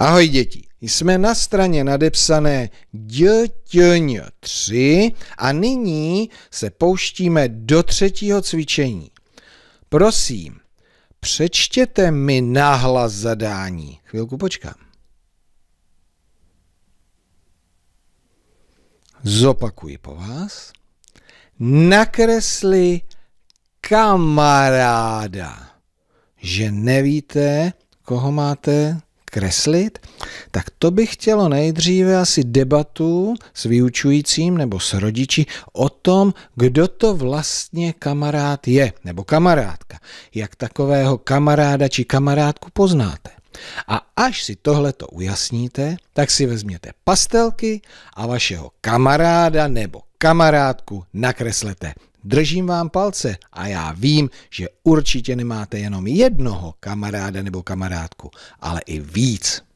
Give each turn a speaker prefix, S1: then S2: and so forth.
S1: Ahoj děti, jsme na straně nadepsané DTN 3 a nyní se pouštíme do třetího cvičení. Prosím, přečtěte mi nahlas zadání. Chvilku počkám. Zopakuji po vás. Nakresli kamaráda. Že nevíte, koho máte kreslit, tak to by chtělo nejdříve asi debatu s vyučujícím nebo s rodiči o tom, kdo to vlastně kamarád je, nebo kamarádka, jak takového kamaráda či kamarádku poznáte. A až si tohleto ujasníte, tak si vezměte pastelky a vašeho kamaráda nebo kamarádku nakreslete. Držím vám palce a já vím, že určitě nemáte jenom jednoho kamaráda nebo kamarádku, ale i víc.